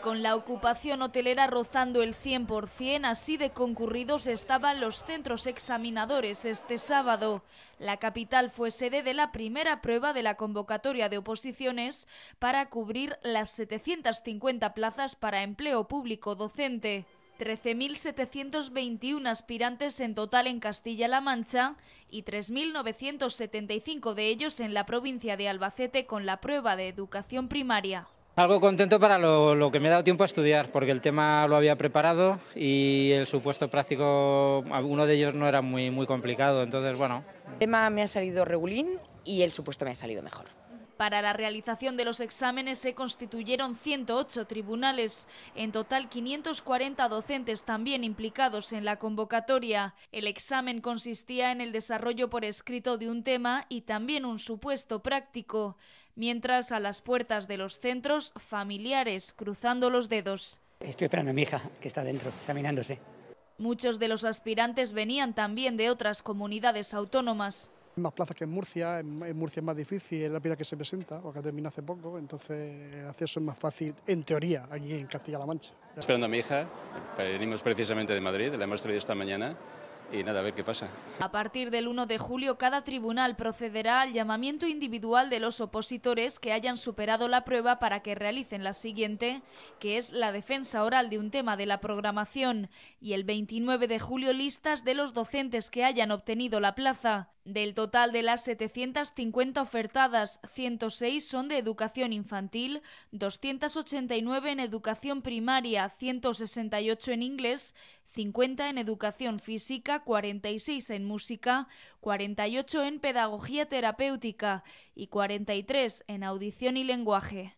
Con la ocupación hotelera rozando el 100%, así de concurridos estaban los centros examinadores este sábado. La capital fue sede de la primera prueba de la convocatoria de oposiciones para cubrir las 750 plazas para empleo público docente. 13.721 aspirantes en total en Castilla-La Mancha y 3.975 de ellos en la provincia de Albacete con la prueba de educación primaria. Algo contento para lo, que me he dado tiempo a estudiar, porque el tema lo había preparado y el supuesto práctico, uno de ellos no era muy, muy complicado, entonces bueno. El tema me ha salido regulín y el supuesto me ha salido mejor. Para la realización de los exámenes se constituyeron 108 tribunales, en total 540 docentes también implicados en la convocatoria. El examen consistía en el desarrollo por escrito de un tema y también un supuesto práctico, mientras a las puertas de los centros, familiares cruzando los dedos. Estoy esperando a mi hija, que está dentro, examinándose. Muchos de los aspirantes venían también de otras comunidades autónomas más plazas que en Murcia, en, Murcia es más difícil, es la pila que se presenta, o que termina hace poco, entonces el acceso es más fácil, en teoría, aquí en Castilla-La Mancha. Esperando a mi hija, venimos precisamente de Madrid, la hemos traído esta mañana, y nada, a ver qué pasa. A partir del 1 de julio, cada tribunal procederá al llamamiento individual de los opositores que hayan superado la prueba para que realicen la siguiente, que es la defensa oral de un tema de la programación, y el 29 de julio listas de los docentes que hayan obtenido la plaza. Del total de las 750 ofertadas, 106 son de educación infantil, 289 en educación primaria, 168 en inglés, 50 en educación física, 46 en música, 48 en pedagogía terapéutica y 43 en audición y lenguaje.